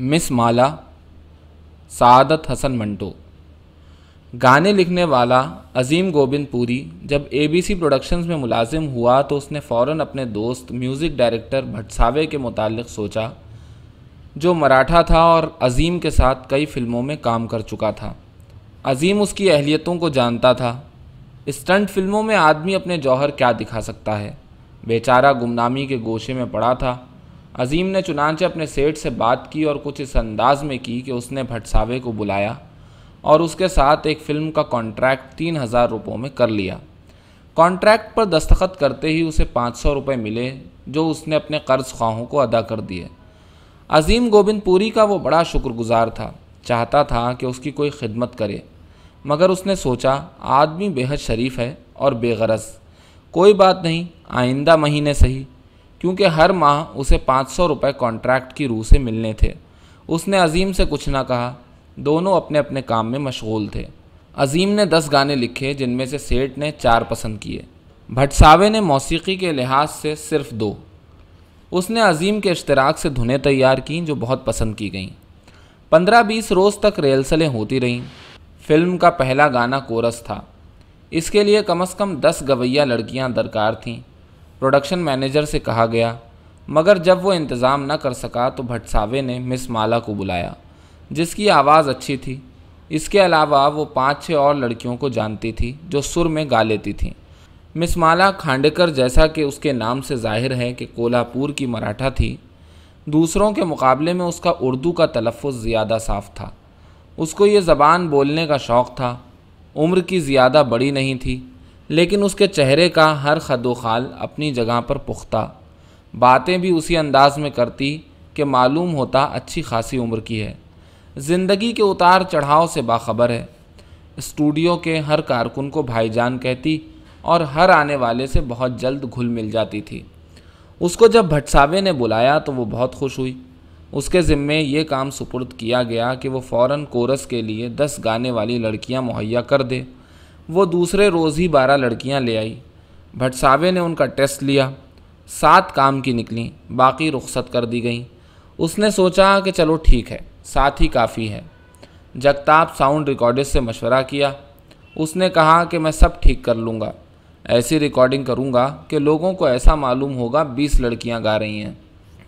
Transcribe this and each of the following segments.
miss Mala Saadat Hasan Manto गाने लिखने वाला अजीम गोबिंद पुरी जब एबीसी प्रोडक्शंस में मुलाजिम हुआ तो उसने फ़ौर अपने दोस्त म्यूज़िक डायरेक्टर भटसावे के मुतालिक सोचा जो मराठा था और अजीम के साथ कई फिल्मों में काम कर चुका था अजीम उसकी अहलियतों को जानता था स्टंट फिल्मों में आदमी अपने जौहर क्या दिखा सकता है बेचारा गुमनामी के गोशे में पड़ा था अजीम ने चुनानचे अपने सेठ से बात की और कुछ इस अंदाज में की कि उसने भटसावे को बुलाया और उसके साथ एक फ़िल्म का कॉन्ट्रैक्ट तीन हज़ार रुपयों में कर लिया कॉन्ट्रैक्ट पर दस्तखत करते ही उसे पाँच सौ रुपये मिले जो उसने अपने कर्ज ख्वाहों को अदा कर दिए अजीम गोबिंदपुरी का वो बड़ा शुक्रगुजार था चाहता था कि उसकी कोई खिदमत करे मगर उसने सोचा आदमी बेहद शरीफ है और बेगरज कोई बात नहीं आइंदा महीने सही क्योंकि हर माह उसे पाँच सौ रुपये कॉन्ट्रैक्ट की रूह से मिलने थे उसने अजीम से कुछ ना कहा दोनों अपने अपने काम में मशगूल थे अजीम ने दस गाने लिखे जिनमें से सेठ ने चार पसंद किए भटसावे ने मौसीकी के लिहाज से सिर्फ दो उसने अजीम के इश्तराक से धुनें तैयार कें जो बहुत पसंद की गईं पंद्रह बीस रोज़ तक रिहर्सलें होती रहीं फिल्म का पहला गाना कोरस था इसके लिए कम अज़ कम दस गवैया लड़कियाँ दरकार थीं प्रोडक्शन मैनेजर से कहा गया मगर जब वो इंतज़ाम न कर सका तो भटसावे ने मिस माला को बुलाया जिसकी आवाज़ अच्छी थी इसके अलावा वो पाँच छः और लड़कियों को जानती थी जो सुर में गा लेती थीं मिस माला खांडेकर जैसा कि उसके नाम से जाहिर है कि कोल्हापुर की मराठा थी दूसरों के मुकाबले में उसका उर्दू का तलफ़ ज़्यादा साफ था उसको ये ज़बान बोलने का शौक़ था उम्र की ज़्यादा बड़ी नहीं थी लेकिन उसके चेहरे का हर खदोखाल अपनी जगह पर पुख्ता बातें भी उसी अंदाज में करती कि मालूम होता अच्छी खासी उम्र की है ज़िंदगी के उतार चढ़ाव से बाखबर है स्टूडियो के हर कारकुन को भाईजान कहती और हर आने वाले से बहुत जल्द घुल मिल जाती थी उसको जब भटसावे ने बुलाया तो वो बहुत खुश हुई उसके ज़िम्मे ये काम सुपुर्द किया गया कि वो फ़ौर कोरस के लिए दस गाने वाली लड़कियां मुहैया कर दे वो दूसरे रोज़ ही बारह लड़कियां ले आई भटसावे ने उनका टेस्ट लिया सात काम की निकली बाकी रुख्सत कर दी गई उसने सोचा कि चलो ठीक है सात ही काफ़ी है जगताप साउंड रिकॉर्डिस्ट से मशवरा किया उसने कहा कि मैं सब ठीक कर लूँगा ऐसी रिकॉर्डिंग करूँगा कि लोगों को ऐसा मालूम होगा बीस लड़कियाँ गा रही हैं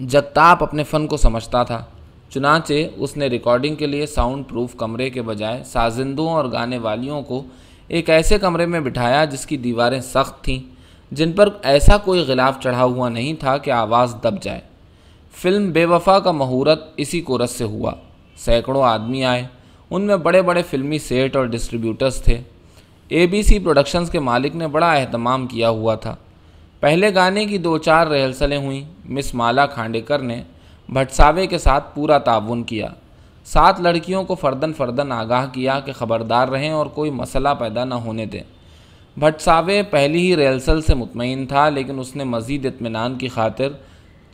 जगताप अपने फ़न को समझता था चुनाचे उसने रिकॉर्डिंग के लिए साउंड प्रूफ कमरे के बजाय साजिंदों और गाने वालियों को एक ऐसे कमरे में बिठाया जिसकी दीवारें सख्त थीं जिन पर ऐसा कोई गिलाफ चढ़ा हुआ नहीं था कि आवाज़ दब जाए फिल्म बेवफा का महूरत इसी कोरस से हुआ सैकड़ों आदमी आए उनमें बड़े बड़े फिल्मी सेट और डिस्ट्रीब्यूटर्स थे ए बी सी प्रोडक्शंस के मालिक ने बड़ा अहतमाम किया हुआ था पहले गाने की दो चार रिहर्सलें हुई मिस माला खांडेकर ने भटसावे के साथ पूरा ताउन किया सात लड़कियों को फर्दन फर्दन आगाह किया कि ख़बरदार रहें और कोई मसला पैदा न होने दें भटसावे पहले ही रिहर्सल से मुतमिन था लेकिन उसने मज़ीद इतमान की खातिर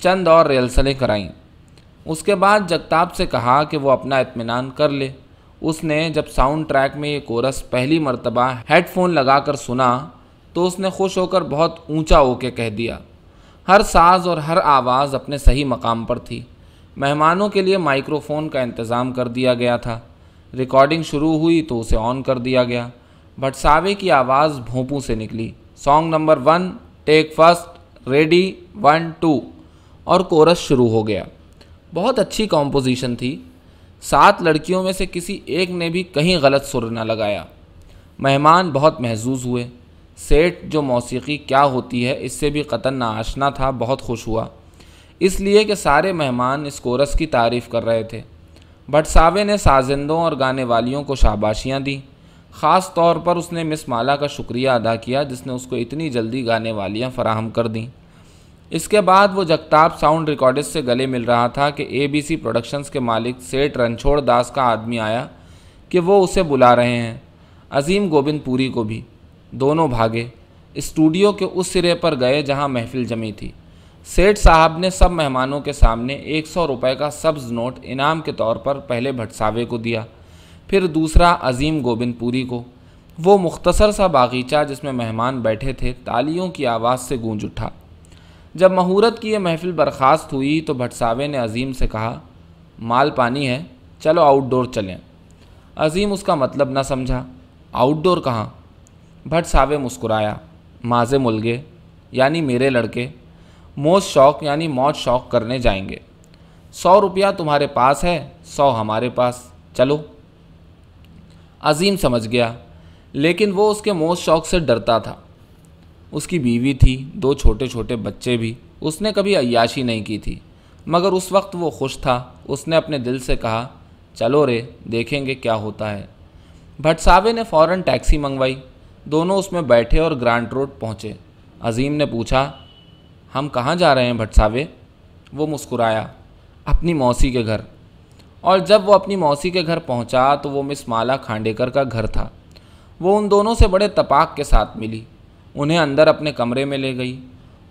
चंद और रिहर्सलें कराईं उसके बाद जगताप से कहा कि वो अपना इतमान कर ले उसने जब साउंड ट्रैक में ये कोरस पहली मरतबा हेडफोन लगाकर सुना तो उसने खुश होकर बहुत ऊंचा होके कह दिया हर साज और हर आवाज़ अपने सही मकाम पर थी मेहमानों के लिए माइक्रोफोन का इंतज़ाम कर दिया गया था रिकॉर्डिंग शुरू हुई तो उसे ऑन कर दिया गया भटसावे की आवाज़ भोंपू से निकली song number one take first ready one two और कोरस शुरू हो गया बहुत अच्छी कॉम्पोजिशन थी सात लड़कियों में से किसी एक ने भी कहीं गलत सुर न लगाया मेहमान बहुत महजूज हुए सेठ जो मौसीकी क्या होती है इससे भी कतन नाशना था बहुत खुश हुआ इसलिए कि सारे मेहमान इस कोरस की तारीफ़ कर रहे थे भटसावे ने साजिंदों और गाने वालियों को शाबाशियाँ दी ख़ास तौर पर उसने मिस माला का शुक्रिया अदा किया जिसने उसको इतनी जल्दी गाने वालियाँ फ़राहम कर दीं इसके बाद वो जगताप साउंड रिकॉर्डिस्ट से गले मिल रहा था कि एबीसी प्रोडक्शंस के मालिक सेठ रनछोड़ दास का आदमी आया कि वो उसे बुला रहे हैं अजीम पुरी को भी दोनों भागे स्टूडियो के उस सिरे पर गए जहाँ महफिल जमी थी सेठ साहब ने सब मेहमानों के सामने एक सौ रुपये का सब्ज नोट इनाम के तौर पर पहले भटसावे को दिया फिर दूसरा अजीम गोविंदपुरी को वो मुख्तसर सा बागीचा जिसमें मेहमान बैठे थे तालियों की आवाज़ से गूंज उठा जब महूरत की यह महफिल बर्खास्त हुई तो भटसावे ने अजीम से कहा माल पानी है चलो आउटडोर चलें अजीम उसका मतलब ना समझा आउटडोर कहाँ भटसावे मुस्कुराया माजे मुलगे यानी मेरे लड़के मोज शौक यानी मौज शौक करने जाएंगे सौ रुपया तुम्हारे पास है सौ हमारे पास चलो अजीम समझ गया लेकिन वो उसके मौज शौक से डरता था उसकी बीवी थी दो छोटे छोटे बच्चे भी उसने कभी अयाशी नहीं की थी मगर उस वक्त वो खुश था उसने अपने दिल से कहा चलो रे देखेंगे क्या होता है भटसावे ने फ़ौरन टैक्सी मंगवाई दोनों उसमें बैठे और ग्रांड रोड पहुँचे अजीम ने पूछा हम कहाँ जा रहे हैं भटसावे वो मुस्कुराया अपनी मौसी के घर और जब वो अपनी मौसी के घर पहुंचा तो वो मिस माला खांडेकर का घर था वो उन दोनों से बड़े तपाक के साथ मिली उन्हें अंदर अपने कमरे में ले गई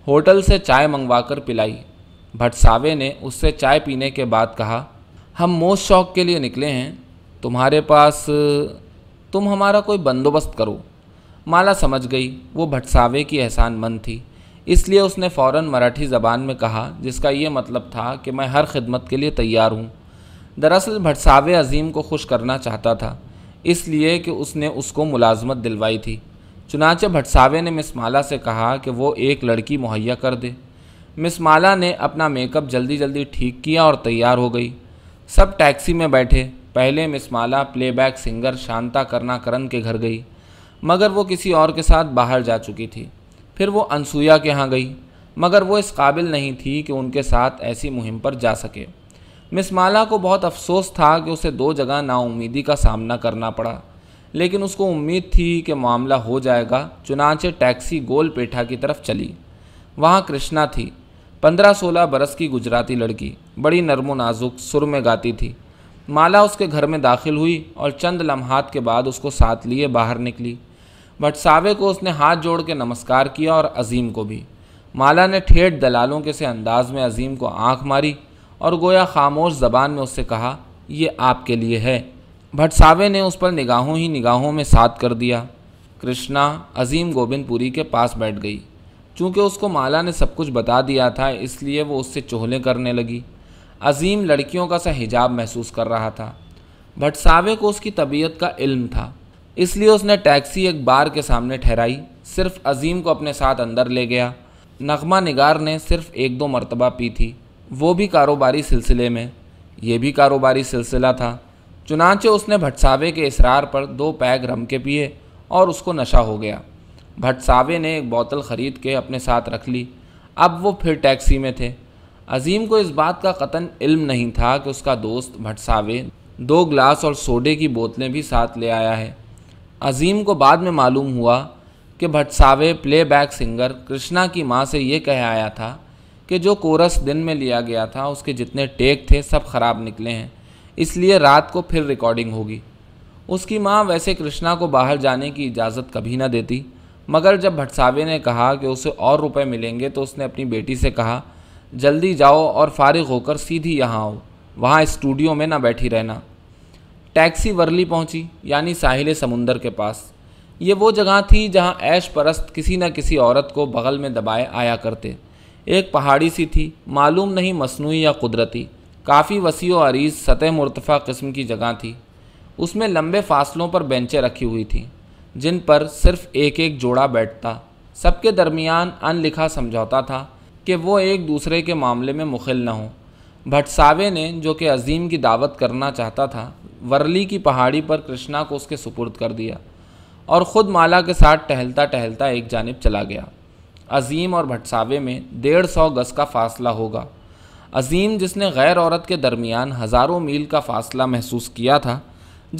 होटल से चाय मंगवा कर पिलाई भटसावे ने उससे चाय पीने के बाद कहा हम मोस्ट शौक के लिए निकले हैं तुम्हारे पास तुम हमारा कोई बंदोबस्त करो माला समझ गई वो भटसावे की एहसान मंद थी इसलिए उसने फ़ौर मराठी ज़बान में कहा जिसका ये मतलब था कि मैं हर खिदमत के लिए तैयार हूँ दरअसल भटसावे अजीम को खुश करना चाहता था इसलिए कि उसने उसको मुलाजमत दिलवाई थी चुनाचे भटसावे ने मिस माला से कहा कि वो एक लड़की मुहैया कर दे मिस माला ने अपना मेकअप जल्दी जल्दी ठीक किया और तैयार हो गई सब टैक्सी में बैठे पहले Miss Mala playback singer Shanta करना करण के घर गई मगर वो किसी और के साथ बाहर जा चुकी थी फिर वो अनसुया के यहाँ गई मगर वो इस काबिल नहीं थी कि उनके साथ ऐसी मुहिम पर जा सके मिस माला को बहुत अफसोस था कि उसे दो जगह नाउमीदी का सामना करना पड़ा लेकिन उसको उम्मीद थी कि मामला हो जाएगा चुनाचे टैक्सी गोल पेठा की तरफ चली वहाँ कृष्णा थी पंद्रह सोलह बरस की गुजराती लड़की बड़ी नरमो नाजुक सुर में गाती थी माला उसके घर में दाखिल हुई और चंद लम्हात के बाद उसको साथ लिए बाहर निकली भटसावे को उसने हाथ जोड़ के नमस्कार किया और अजीम को भी माला ने ठेठ दलालों के से अंदाज में अजीम को आंख मारी और गोया खामोश जबान में उससे कहा ये आपके लिए है भटसावे ने उस पर निगाहों ही निगाहों में साथ कर दिया कृष्णा अजीम गोविंदपुरी के पास बैठ गई चूँकि उसको माला ने सब कुछ बता दिया था इसलिए वो उससे चोहले करने लगी अजीम लड़कियों का सा हिजाब महसूस कर रहा था भटसावे को उसकी तबीयत का इल्म था इसलिए उसने टैक्सी एक बार के सामने ठहराई सिर्फ अजीम को अपने साथ अंदर ले गया नगमा निगार ने सिर्फ एक दो मरतबा पी थी वो भी कारोबारी सिलसिले में ये भी कारोबारी सिलसिला था चुनाचे उसने भटसावे के इसरार पर दो पैग रम के पिए और उसको नशा हो गया भटसावे ने एक बोतल ख़रीद के अपने साथ रख ली अब वो फिर टैक्सी में थे अजीम को इस बात का कतन इल्म नहीं था कि उसका दोस्त भटसावे दो ग्लास और सोडे की बोतलें भी साथ ले आया है अजीम को बाद में मालूम हुआ कि भटसावे प्लेबैक सिंगर कृष्णा की माँ से ये कह आया था कि जो कोरस दिन में लिया गया था उसके जितने टेक थे सब ख़राब निकले हैं इसलिए रात को फिर रिकॉर्डिंग होगी उसकी माँ वैसे कृष्णा को बाहर जाने की इजाज़त कभी ना देती मगर जब भटसावे ने कहा कि उसे और रुपए मिलेंगे तो उसने अपनी बेटी से कहा जल्दी जाओ और फारिग होकर सीधी यहाँ आओ वहाँ स्टूडियो में ना बैठी रहना टैक्सी वर्ली पहुंची यानी साहिल समुंदर के पास ये वो जगह थी जहां ऐश परस्त किसी न किसी औरत को बगल में दबाए आया करते एक पहाड़ी सी थी मालूम नहीं मसनू या कुदरती काफ़ी वसी व अरीज सतह मुर्तफ़ा कस्म की जगह थी उसमें लंबे फासलों पर बेंचें रखी हुई थी जिन पर सिर्फ एक एक जोड़ा बैठता सबके दरमियान अनलिखा समझौता था कि वो एक दूसरे के मामले में मुखिल न हों भटसावे ने जो कि अजीम की दावत करना चाहता था वरली की पहाड़ी पर कृष्णा को उसके सुपुर्द कर दिया और ख़ुद माला के साथ टहलता टहलता एक जानब चला गया अजीम और भटसावे में डेढ़ सौ गज़ का फासला होगा अजीम जिसने गैर औरत के दरमियान हज़ारों मील का फासला महसूस किया था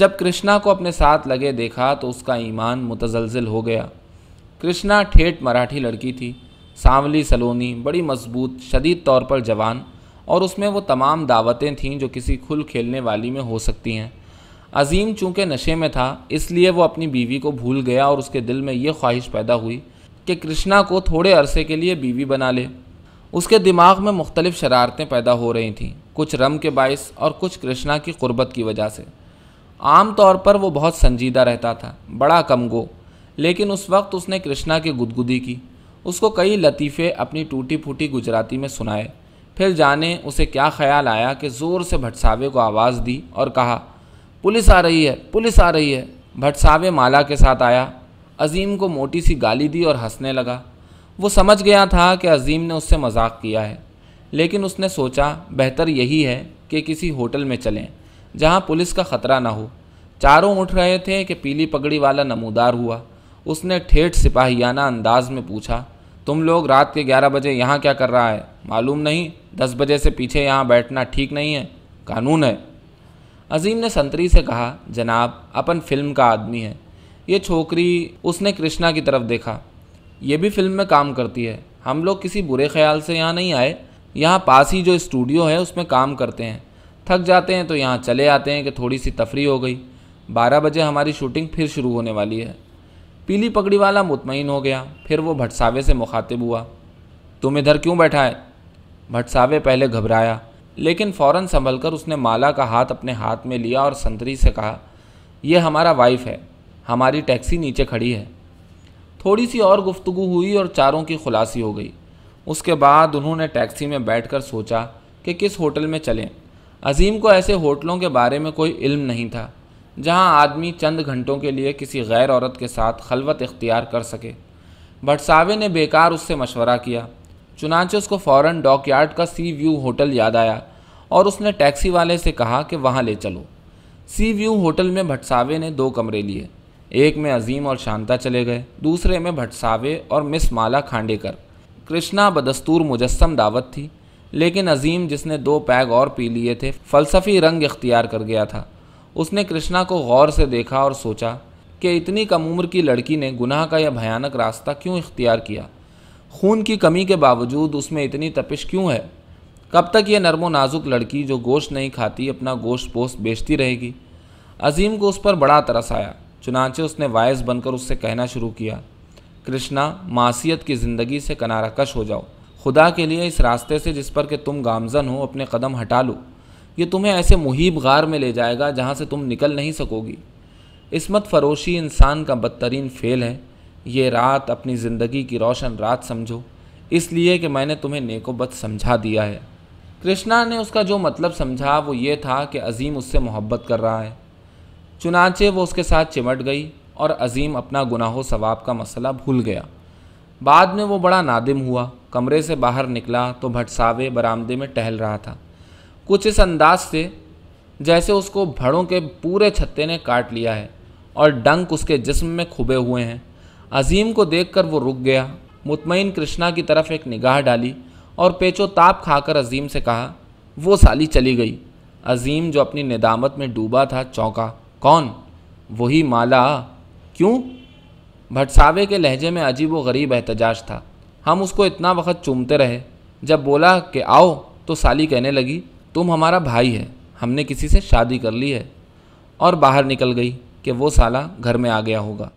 जब कृष्णा को अपने साथ लगे देखा तो उसका ईमान मुतजलजिल हो गया कृष्णा ठेठ मराठी लड़की थी सांवली सलोनी बड़ी मजबूत शदीद तौर पर जवान और उसमें वो तमाम दावतें थीं जो किसी खुल खेलने वाली में हो सकती हैं अजीम चूँकि नशे में था इसलिए वो अपनी बीवी को भूल गया और उसके दिल में ये ख्वाहिश पैदा हुई कि कृष्णा को थोड़े अरसे के लिए बीवी बना ले उसके दिमाग में मुख्तलिफ़ शरारतें पैदा हो रही थीं कुछ रम के बायस और कुछ कृष्णा की क़ुरबत की वजह से आम तौर पर वो बहुत संजीदा रहता था बड़ा कम गो लेकिन उस वक्त उसने कृष्णा की गुदगुदी की उसको कई लतीफ़े अपनी टूटी फूटी गुजराती में सुनाए फिर जाने उसे क्या ख्याल आया कि ज़ोर से भटसावे को आवाज़ दी और कहा पुलिस आ रही है पुलिस आ रही है भटसावे माला के साथ आया अजीम को मोटी सी गाली दी और हंसने लगा वो समझ गया था कि अजीम ने उससे मजाक किया है लेकिन उसने सोचा बेहतर यही है कि किसी होटल में चलें जहाँ पुलिस का ख़तरा ना हो चारों उठ रहे थे कि पीली पगड़ी वाला नमूदार हुआ उसने ठेठ सिपाहियाना अंदाज में पूछा तुम लोग रात के ग्यारह बजे यहाँ क्या कर रहा है मालूम नहीं दस बजे से पीछे यहाँ बैठना ठीक नहीं है कानून है अजीम ने संतरी से कहा जनाब अपन फिल्म का आदमी है ये छोकरी उसने कृष्णा की तरफ देखा ये भी फिल्म में काम करती है हम लोग किसी बुरे ख्याल से यहाँ नहीं आए यहाँ पास ही जो स्टूडियो है उसमें काम करते हैं थक जाते हैं तो यहाँ चले आते हैं कि थोड़ी सी तफरी हो गई बारह बजे हमारी शूटिंग फिर शुरू होने वाली है पीली पगड़ी वाला मुतमिन हो गया फिर वो भटसावे से मुखातिब हुआ तुम इधर क्यों बैठा है भटसावे पहले घबराया लेकिन फौरन संभल उसने माला का हाथ अपने हाथ में लिया और संतरी से कहा यह हमारा वाइफ है हमारी टैक्सी नीचे खड़ी है थोड़ी सी और गुफ्तगु हुई और चारों की खुलासी हो गई उसके बाद उन्होंने टैक्सी में बैठकर सोचा कि किस होटल में चलें अजीम को ऐसे होटलों के बारे में कोई इल्म नहीं था जहां आदमी चंद घंटों के लिए किसी गैर औरत के साथ खलवत इख्तियार कर सके भटसावे ने बेकार उससे मशवरा किया चुनाचे उसको फ़ौरन डॉकयार्ड का सी व्यू होटल याद आया और उसने टैक्सी वाले से कहा कि वहाँ ले चलो सी व्यू होटल में भटसावे ने दो कमरे लिए एक में अजीम और शांता चले गए दूसरे में भटसावे और मिस माला खांडेकर कृष्णा बदस्तूर मुजस्म दावत थी लेकिन अजीम जिसने दो पैग और पी लिए थे फ़लसफ़ी रंग इख्तियार कर गया था उसने कृष्णा को गौर से देखा और सोचा कि इतनी कम उम्र की लड़की ने गुनाह का यह भयानक रास्ता क्यों इख्तियार किया खून की कमी के बावजूद उसमें इतनी तपिश क्यों है कब तक ये नरमो नाजुक लड़की जो गोश्त नहीं खाती अपना गोश्त पोस्त बेचती रहेगी अजीम को उस पर बड़ा तरस आया चुनाचे उसने वायस बनकर उससे कहना शुरू किया कृष्णा मासीत की ज़िंदगी से कनाराकश हो जाओ खुदा के लिए इस रास्ते से जिस पर कि तुम गामजन हो अपने कदम हटा लो ये तुम्हें ऐसे मुहिब गार में ले जाएगा जहाँ से तुम निकल नहीं सकोगी इसमत फरोशी इंसान का बदतरीन फेल है ये रात अपनी ज़िंदगी की रोशन रात समझो इसलिए कि मैंने तुम्हें नेकोबत समझा दिया है कृष्णा ने उसका जो मतलब समझा वो ये था कि अजीम उससे मोहब्बत कर रहा है चुनाचे वो उसके साथ चिमट गई और अजीम अपना गुनाहो सवाब का मसला भूल गया बाद में वो बड़ा नादिम हुआ कमरे से बाहर निकला तो भटसावे बरामदे में टहल रहा था कुछ इस अंदाज से जैसे उसको भड़ों के पूरे छत्ते ने काट लिया है और डंक उसके जिस्म में खुबे हुए हैं अजीम को देखकर वो रुक गया मुतमिन कृष्णा की तरफ एक निगाह डाली और पेचो ताप खाकर अजीम से कहा वो साली चली गई अजीम जो अपनी निदामत में डूबा था चौंका कौन वही माला क्यों भटसावे के लहजे में अजीब व गरीब एहतजाज था हम उसको इतना वक्त चूमते रहे जब बोला कि आओ तो साली कहने लगी तुम हमारा भाई है हमने किसी से शादी कर ली है और बाहर निकल गई कि वो साला घर में आ गया होगा